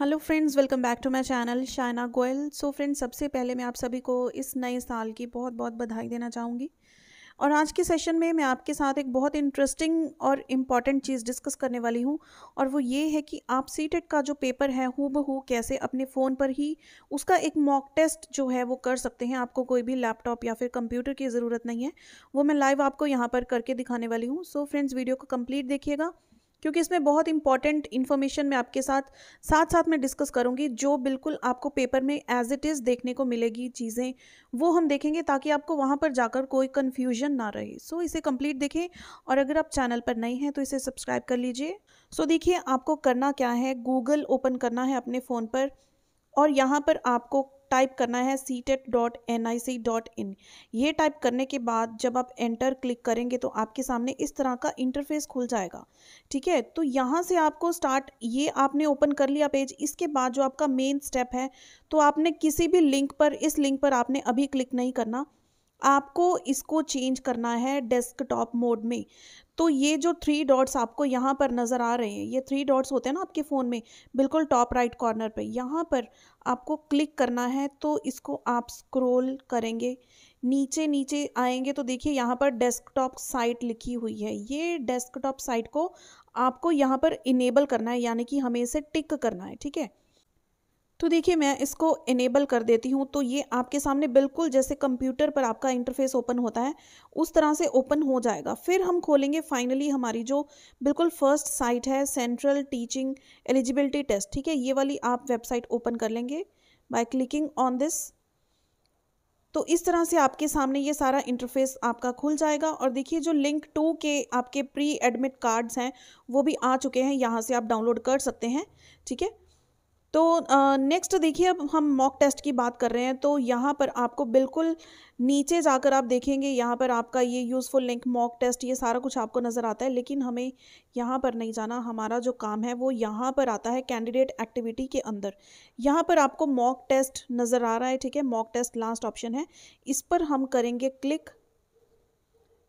hello friends welcome back to my channel Shaina Goyal so friends सबसे पहले मैं आप सभी को इस नए साल की बहुत बहुत बधाई देना चाहूँगी और आज के सेशन में मैं आपके साथ एक बहुत इंटरेस्टिंग और इम्पॉर्टेंट चीज़ डिस्कस करने वाली हूँ और वो ये है कि आप सी टेट e का जो पेपर है हु बहू कैसे अपने फ़ोन पर ही उसका एक मॉक टेस्ट जो है वो कर सकते हैं आपको कोई भी लैपटॉप या फिर कंप्यूटर की ज़रूरत नहीं है वो मैं लाइव आपको यहाँ पर करके दिखाने वाली हूँ सो फ्रेंड्स वीडियो को कम्प्लीट देखिएगा क्योंकि इसमें बहुत इंपॉर्टेंट इन्फॉर्मेशन मैं आपके साथ साथ साथ मैं डिस्कस करूंगी जो बिल्कुल आपको पेपर में एज इट इज़ देखने को मिलेगी चीज़ें वो हम देखेंगे ताकि आपको वहाँ पर जाकर कोई कन्फ्यूजन ना रहे सो so, इसे कंप्लीट देखें और अगर आप चैनल पर नए हैं तो इसे सब्सक्राइब कर लीजिए सो so, देखिए आपको करना क्या है गूगल ओपन करना है अपने फ़ोन पर और यहाँ पर आपको टाइप करना है C TET dot N I C dot in ये टाइप करने के बाद जब आप एंटर क्लिक करेंगे तो आपके सामने इस तरह का इंटरफेस खुल जाएगा ठीक है तो यहाँ से आपको स्टार्ट ये आपने ओपन कर लिया पेज इसके बाद जो आपका मेन स्टेप है तो आपने किसी भी लिंक पर इस लिंक पर आपने अभी क्लिक नहीं करना आपको इसको चेंज करना है डेस्कटॉप मोड में तो ये जो थ्री डॉट्स आपको यहाँ पर नज़र आ रहे हैं ये थ्री डॉट्स होते हैं ना आपके फ़ोन में बिल्कुल टॉप राइट कॉर्नर पे यहाँ पर आपको क्लिक करना है तो इसको आप स्क्रॉल करेंगे नीचे नीचे आएंगे तो देखिए यहाँ पर डेस्कटॉप साइट लिखी हुई है ये डेस्कटॉप साइट को आपको यहाँ पर इनेबल करना है यानी कि हमें इसे टिक करना है ठीक है तो देखिए मैं इसको इनेबल कर देती हूँ तो ये आपके सामने बिल्कुल जैसे कंप्यूटर पर आपका इंटरफेस ओपन होता है उस तरह से ओपन हो जाएगा फिर हम खोलेंगे फाइनली हमारी जो बिल्कुल फर्स्ट साइट है सेंट्रल टीचिंग एलिजिबिलिटी टेस्ट ठीक है ये वाली आप वेबसाइट ओपन कर लेंगे बाय क्लिकिंग ऑन दिस तो इस तरह से आपके सामने ये सारा इंटरफेस आपका खुल जाएगा और देखिए जो लिंक टू के आपके प्री एडमिट कार्ड्स हैं वो भी आ चुके हैं यहाँ से आप डाउनलोड कर सकते हैं ठीक है तो नेक्स्ट देखिए अब हम मॉक टेस्ट की बात कर रहे हैं तो यहाँ पर आपको बिल्कुल नीचे जाकर आप देखेंगे यहाँ पर आपका ये यूज़फुल लिंक मॉक टेस्ट ये सारा कुछ आपको नज़र आता है लेकिन हमें यहाँ पर नहीं जाना हमारा जो काम है वो यहाँ पर आता है कैंडिडेट एक्टिविटी के अंदर यहाँ पर आपको मॉक टेस्ट नज़र आ रहा है ठीक है मॉक टेस्ट लास्ट ऑप्शन है इस पर हम करेंगे क्लिक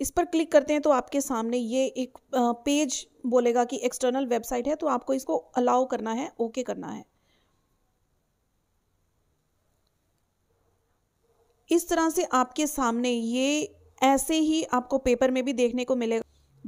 इस पर क्लिक करते हैं तो आपके सामने ये एक पेज बोलेगा कि एक्सटर्नल वेबसाइट है तो आपको इसको अलाउ करना है ओके करना है इस तरह से आपके सामने ये ऐसे ही आपको पेपर में भी देखने को मिलेगा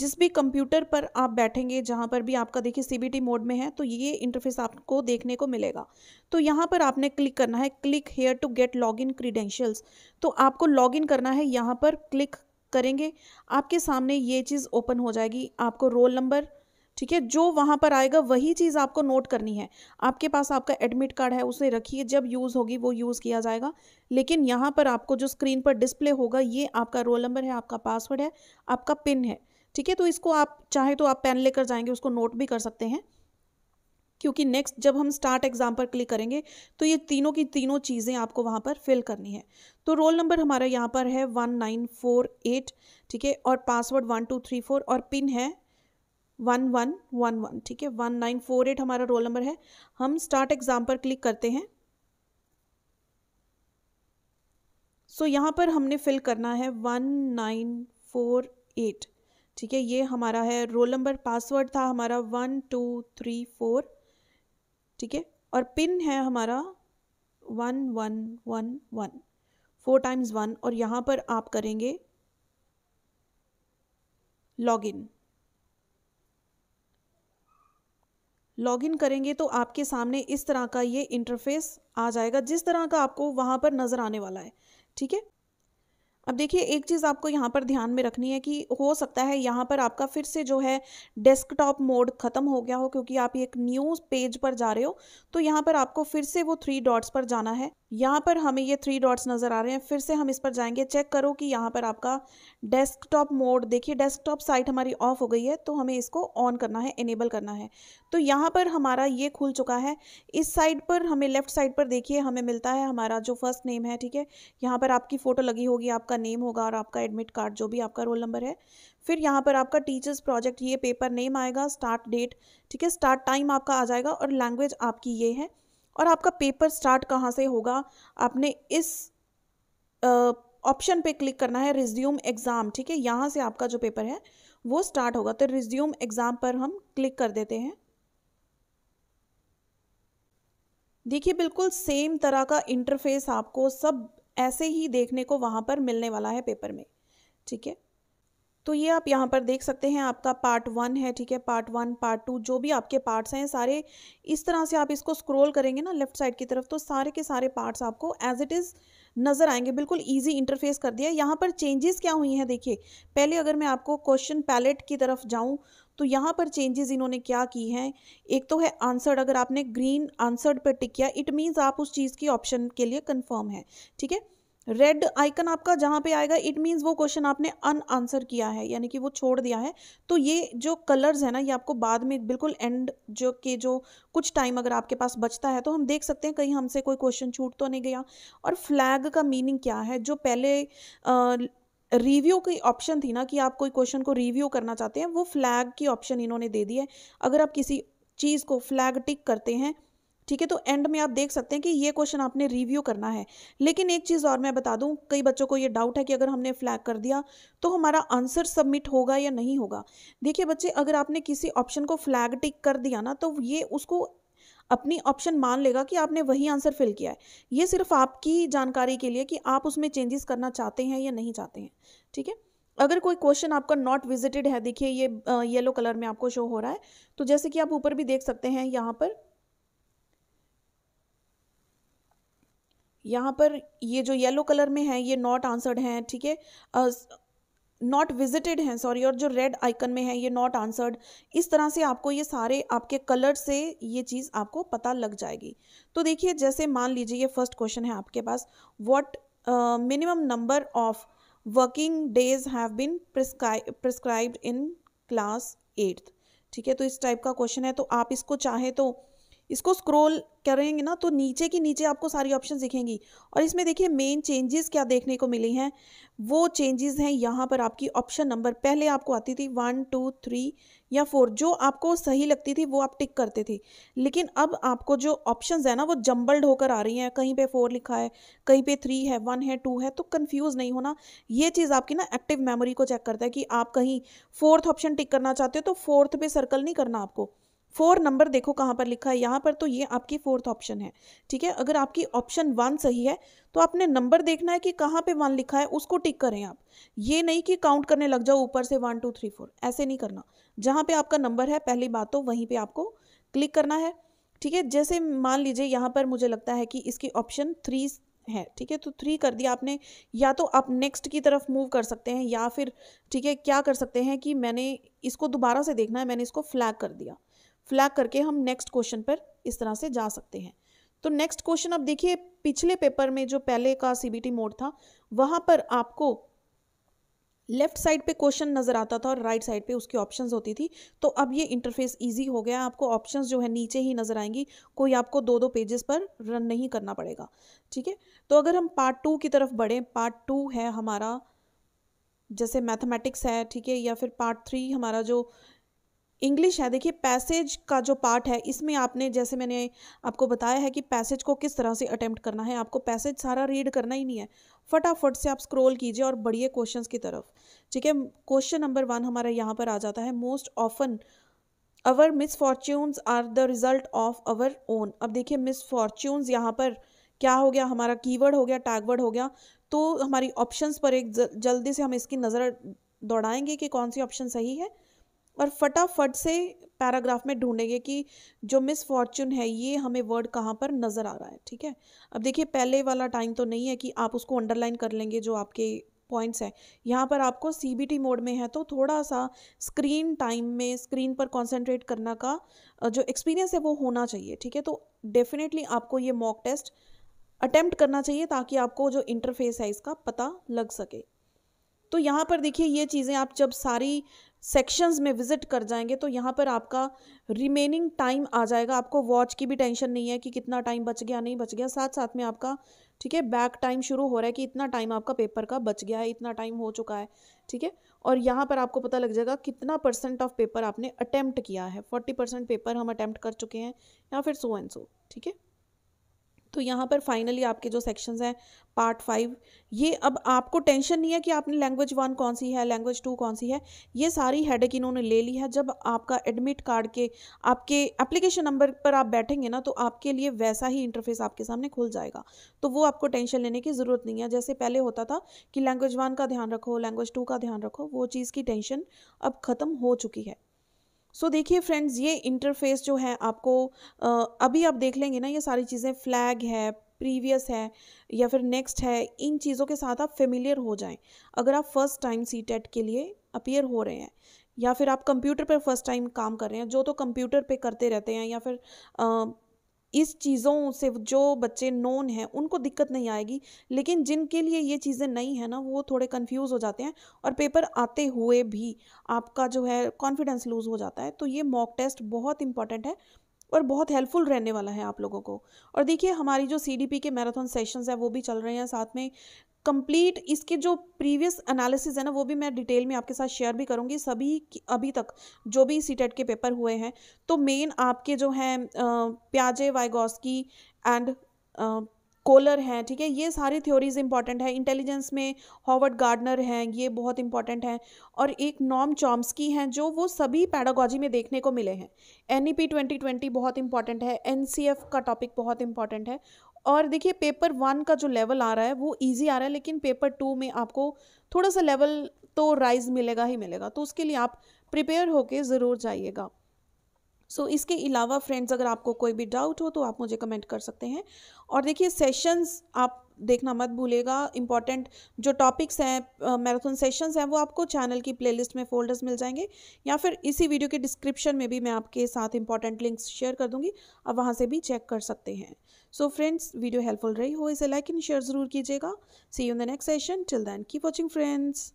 जिस भी कंप्यूटर पर आप बैठेंगे जहाँ पर भी आपका देखिए सी मोड में है तो ये इंटरफेस आपको देखने को मिलेगा तो यहाँ पर आपने क्लिक करना है click here to get log in credentials तो आपको लॉग इन करना है यहाँ पर क्लिक करेंगे आपके सामने ये चीज़ ओपन हो जाएगी आपको रोल नंबर ठीक है जो वहाँ पर आएगा वही चीज़ आपको नोट करनी है आपके पास आपका एडमिट कार्ड है उसे रखिए जब यूज़ होगी वो यूज़ किया जाएगा लेकिन यहाँ पर आपको जो स्क्रीन पर डिस्प्ले होगा ये आपका रोल नंबर है आपका पासवर्ड है आपका पिन है ठीक है तो इसको आप चाहे तो आप पेन लेकर जाएंगे उसको नोट भी कर सकते हैं क्योंकि नेक्स्ट जब हम स्टार्ट एग्ज़ाम पर क्लिक करेंगे तो ये तीनों की तीनों चीज़ें आपको वहाँ पर फिल करनी है तो रोल नंबर हमारा यहाँ पर है वन नाइन फोर एट ठीक है और password one two three four और पिन है वन वन वन वन ठीक है वन नाइन फोर एट हमारा रोल नंबर है हम स्टार्ट एग्ज़ाम पर क्लिक करते हैं सो so, यहाँ पर हमने फिल करना है वन नाइन फोर एट ठीक है ये हमारा है रोल नंबर पासवर्ड था हमारा वन टू थ्री फोर ठीक है और पिन है हमारा one one one one four times one और यहाँ पर आप करेंगे लॉगिन लॉगिन करेंगे तो आपके सामने इस तरह का ये इंटरफेस आ जाएगा जिस तरह का आपको वहाँ पर नज़र आने वाला है ठीक है अब देखिए एक चीज़ आपको यहाँ पर ध्यान में रखनी है कि हो सकता है यहाँ पर आपका फिर से जो है डेस्कटॉप मोड ख़त्म हो गया हो क्योंकि आप एक न्यूज़ पेज पर जा रहे हो तो यहाँ पर आपको फिर से वो थ्री डॉट्स पर जाना है यहाँ पर हमें ये थ्री डॉट्स नज़र आ रहे हैं फिर से हम इस पर जाएंगे चेक करो कि यहाँ पर आपका डेस्कटॉप मोड देखिए डेस्कटॉप साइट हमारी ऑफ हो गई है तो हमें इसको ऑन करना है इनेबल करना है तो यहाँ पर हमारा ये खुल चुका है इस साइड पर हमें लेफ्ट साइड पर देखिए हमें मिलता है हमारा जो फर्स्ट नेम है ठीक है यहाँ पर आपकी फ़ोटो लगी होगी आपका आपका नेम होगा और आपका एडमिट कार्ड जो भी आपका रोल नंबर है फिर यहाँ पर आपका टीचर्स प्रोजेक्ट ये पेपर नेम आएगा स्टार्ट डेट ठीक है स्टार्ट टाइम आपका आ जाएगा और लैंग्वेज आपकी ये है और आपका पेपर स्टार्ट कहाँ से होगा आपने इस ऑप्शन पे क्लिक करना है रिज्यूम एग्ज़ाम ठीक है यहाँ से आपका जो पेपर है वो स्टार्ट होगा तो रिज्यूम एग्ज़ाम पर हम क्लिक कर देते हैं देखिए बिल्कुल सेम तरह का इंटरफेस आपको सब ऐसे ही देखने को वहाँ पर मिलने वाला है पेपर में ठीक है तो ये आप यहाँ पर देख सकते हैं आपका पार्ट वन है ठीक है पार्ट वन पार्ट टू जो भी आपके पार्ट्स हैं सारे इस तरह से आप इसको स्क्रॉल करेंगे ना लेफ्ट साइड की तरफ तो सारे के सारे पार्ट्स आपको एज इट इज़ नज़र आएंगे बिल्कुल इजी इंटरफेस कर दिया यहाँ पर चेंजेस क्या हुई हैं देखिए पहले अगर मैं आपको क्वेश्चन पैलेट की तरफ जाऊँ तो यहाँ पर चेंजेस इन्होंने क्या की हैं एक तो है आंसर्ड अगर आपने ग्रीन आंसर्ड पर टिक किया इट मीन्स आप उस चीज़ की ऑप्शन के लिए कन्फर्म है ठीक है रेड आइकन आपका जहाँ पे आएगा इट मीन्स वो क्वेश्चन आपने अन आंसर किया है यानी कि वो छोड़ दिया है तो ये जो कलर्स है ना ये आपको बाद में बिल्कुल एंड जो के जो कुछ टाइम अगर आपके पास बचता है तो हम देख सकते हैं कहीं हमसे कोई क्वेश्चन छूट तो नहीं गया और फ्लैग का मीनिंग क्या है जो पहले आ, रिव्यू की ऑप्शन थी ना कि आप कोई क्वेश्चन को रिव्यू करना चाहते हैं वो फ्लैग की ऑप्शन इन्होंने दे दी है अगर आप किसी चीज़ को फ्लैग टिक करते हैं ठीक है तो एंड में आप देख सकते हैं कि ये क्वेश्चन आपने रिव्यू करना है लेकिन एक चीज़ और मैं बता दूं कई बच्चों को ये डाउट है कि अगर हमने फ्लैग कर दिया तो हमारा आंसर सबमिट होगा या नहीं होगा देखिए बच्चे अगर आपने किसी ऑप्शन को फ्लैग टिक कर दिया ना तो ये उसको अपनी ऑप्शन मान लेगा कि आपने वही आंसर फिल किया है ये सिर्फ आपकी जानकारी के लिए कि आप उसमें चेंजेस करना चाहते हैं या नहीं चाहते हैं ठीक है अगर कोई क्वेश्चन आपका नॉट विजिटेड है देखिए ये येलो कलर में आपको शो हो रहा है तो जैसे कि आप ऊपर भी देख सकते हैं यहाँ पर यहाँ पर ये जो येलो कलर में है ये नॉट आंसर्ड हैं ठीक है नॉट विजिटेड हैं सॉरी और जो रेड आइकन में है ये नॉट आंसर्ड इस तरह से आपको ये सारे आपके कलर से ये चीज़ आपको पता लग जाएगी तो देखिए जैसे मान लीजिए ये फर्स्ट क्वेश्चन है आपके पास what minimum number of working days have been prescribed in class eighth ठीक है तो इस टाइप का क्वेश्चन है तो आप इसको चाहे तो इसको स्क्रॉल करेंगे ना तो नीचे की नीचे आपको सारी ऑप्शन दिखेंगी और इसमें देखिए मेन चेंजेस क्या देखने को मिली हैं वो चेंजेस हैं यहाँ पर आपकी ऑप्शन नंबर पहले आपको आती थी वन टू थ्री या फोर जो आपको सही लगती थी वो आप टिक करते थे लेकिन अब आपको जो ऑप्शन है ना वो जम्बल्ड होकर आ रही हैं कहीं पे फोर लिखा है कहीं पे थ्री है वन है टू है तो कन्फ्यूज़ नहीं होना ये चीज़ आपकी ना एक्टिव मेमोरी को चेक करता है कि आप कहीं फोर्थ ऑप्शन टिक करना चाहते हो तो फोर्थ पे सर्कल नहीं करना आपको फोर नंबर देखो कहाँ पर लिखा है यहाँ पर तो ये आपकी फोर्थ ऑप्शन है ठीक है अगर आपकी ऑप्शन वन सही है तो आपने नंबर देखना है कि कहाँ पे वन लिखा है उसको टिक करें आप ये नहीं कि काउंट करने लग जाओ ऊपर से वन टू थ्री फोर ऐसे नहीं करना जहाँ पे आपका नंबर है पहली बात तो वहीं पर आपको क्लिक करना है ठीक है जैसे मान लीजिए यहाँ पर मुझे लगता है कि इसकी ऑप्शन थ्री है ठीक है तो थ्री कर दिया आपने या तो आप नेक्स्ट की तरफ मूव कर सकते हैं या फिर ठीक है क्या कर सकते हैं कि मैंने इसको दोबारा से देखना है मैंने इसको फ्लैग कर दिया फ्लैग करके हम नेक्स्ट क्वेश्चन पर इस तरह से जा सकते हैं तो नेक्स्ट क्वेश्चन अब देखिए पिछले पेपर में जो पहले का सीबीटी मोड था वहां पर आपको लेफ्ट साइड पे क्वेश्चन नज़र आता था और राइट right साइड पे उसकी ऑप्शंस होती थी तो अब ये इंटरफेस इजी हो गया आपको ऑप्शंस जो है नीचे ही नज़र आएंगी कोई आपको दो दो पेजेस पर रन नहीं करना पड़ेगा ठीक है तो अगर हम पार्ट टू की तरफ बढ़े पार्ट टू है हमारा जैसे मैथमेटिक्स है ठीक है या फिर पार्ट थ्री हमारा जो इंग्लिश है देखिए पैसेज का जो पार्ट है इसमें आपने जैसे मैंने आपको बताया है कि पैसेज को किस तरह से अटैम्प्ट करना है आपको पैसेज सारा रीड करना ही नहीं है फटाफट से आप स्क्रॉल कीजिए और बढ़िए क्वेश्चंस की तरफ ठीक है क्वेश्चन नंबर वन हमारा यहाँ पर आ जाता है most often our misfortunes are the result of our own अब देखिए मिसफॉर्च्यून्स यहाँ पर क्या हो गया हमारा कीवर्ड हो गया टैगवर्ड हो गया तो हमारी ऑप्शंस पर एक जल्दी से हम इसकी नज़र दौड़ाएंगे कि कौन सी ऑप्शन सही है और फटाफट से पैराग्राफ में ढूंढेंगे कि जो मिस फॉर्चून है ये हमें वर्ड कहाँ पर नज़र आ रहा है ठीक है अब देखिए पहले वाला टाइम तो नहीं है कि आप उसको अंडरलाइन कर लेंगे जो आपके पॉइंट्स हैं यहाँ पर आपको सी मोड में है तो थोड़ा सा स्क्रीन टाइम में स्क्रीन पर कॉन्सेंट्रेट करना का जो एक्सपीरियंस है वो होना चाहिए ठीक है तो डेफिनेटली आपको ये मॉक टेस्ट अटैम्प्ट करना चाहिए ताकि आपको जो इंटरफेस है इसका पता लग सके तो यहाँ पर देखिए ये चीज़ें आप जब सारी सेक्शंस में विजिट कर जाएंगे तो यहाँ पर आपका रिमेनिंग टाइम आ जाएगा आपको वॉच की भी टेंशन नहीं है कि कितना टाइम बच गया नहीं बच गया साथ साथ में आपका ठीक है बैक टाइम शुरू हो रहा है कि इतना टाइम आपका पेपर का बच गया है इतना टाइम हो चुका है ठीक है और यहाँ पर आपको पता लग जाएगा कितना परसेंट ऑफ पेपर आपने अटैम्प्ट किया है फोर्टी परसेंट पेपर हम अटैम्प्ट कर चुके हैं या फिर सो एंड सो ठीक है तो यहाँ पर फाइनली आपके जो सेक्शंस हैं पार्ट फाइव ये अब आपको टेंशन नहीं है कि आपने लैंग्वेज वन कौन सी है लैंग्वेज टू कौन सी है ये सारी हेडेक इन्होंने ले ली है जब आपका एडमिट कार्ड के आपके एप्लीकेशन नंबर पर आप बैठेंगे ना तो आपके लिए वैसा ही इंटरफेस आपके सामने खुल जाएगा तो वो आपको टेंशन लेने की ज़रूरत नहीं है जैसे पहले होता था कि लैंग्वेज वन का ध्यान रखो लैंग्वेज टू का ध्यान रखो वो चीज़ की टेंशन अब ख़त्म हो चुकी है सो so, देखिए फ्रेंड्स ये इंटरफेस जो है आपको अभी आप देख लेंगे ना ये सारी चीज़ें फ्लैग है प्रीवियस है या फिर नेक्स्ट है इन चीज़ों के साथ आप फेमिलियर हो जाएं अगर आप फर्स्ट टाइम सी टेट के लिए अपियर हो रहे हैं या फिर आप कंप्यूटर पर फर्स्ट टाइम काम कर रहे हैं जो तो कंप्यूटर पे करते रहते हैं या फिर इस चीज़ों से जो बच्चे नोन हैं उनको दिक्कत नहीं आएगी लेकिन जिनके लिए ये चीज़ें नहीं हैं ना वो थोड़े कंफ्यूज हो जाते हैं और पेपर आते हुए भी आपका जो है कॉन्फिडेंस लूज़ हो जाता है तो ये मॉक टेस्ट बहुत इंपॉर्टेंट है और बहुत हेल्पफुल रहने वाला है आप लोगों को और देखिए हमारी जो सी के मैराथन सेशंस है वो भी चल रहे हैं साथ में कंप्लीट इसके जो प्रीवियस एनालिसिस है ना वो भी मैं डिटेल में आपके साथ शेयर भी करूँगी सभी अभी तक जो भी सी e के पेपर हुए हैं तो मेन आपके जो हैं प्याजे वाइगोस्की एंड कोलर हैं ठीक है ये सारी थ्योरीज इंपॉर्टेंट है इंटेलिजेंस में हॉवर्ड गार्डनर हैं ये बहुत इंपॉर्टेंट हैं और एक नॉम चॉम्स्की हैं जो वो सभी पैडागॉजी में देखने को मिले हैं N E P twenty twenty बहुत इंपॉर्टेंट है एन सी एफ का टॉपिक बहुत इंपॉर्टेंट है और देखिए पेपर वन का जो लेवल आ रहा है वो ईजी आ रहा है लेकिन पेपर टू में आपको थोड़ा सा लेवल तो राइज मिलेगा ही मिलेगा तो उसके लिए आप प्रिपेयर होके ज़रूर जाइएगा सो so, इसके अलावा फ्रेंड्स अगर आपको कोई भी डाउट हो तो आप मुझे कमेंट कर सकते हैं और देखिए सेशंस आप देखना मत भूलेगा इंपॉर्टेंट जो टॉपिक्स हैं मैराथन सेशंस हैं वो आपको चैनल की प्लेलिस्ट में फोल्डर्स मिल जाएंगे या फिर इसी वीडियो के डिस्क्रिप्शन में भी मैं आपके साथ इंपॉर्टेंट लिंक्स शेयर कर दूँगी आप वहाँ से भी चेक कर सकते हैं सो फ्रेंड्स वीडियो हेल्पफुल रही हो इसे लाइक एंड शेयर ज़रूर कीजिएगा see you in the next session till then keep watching friends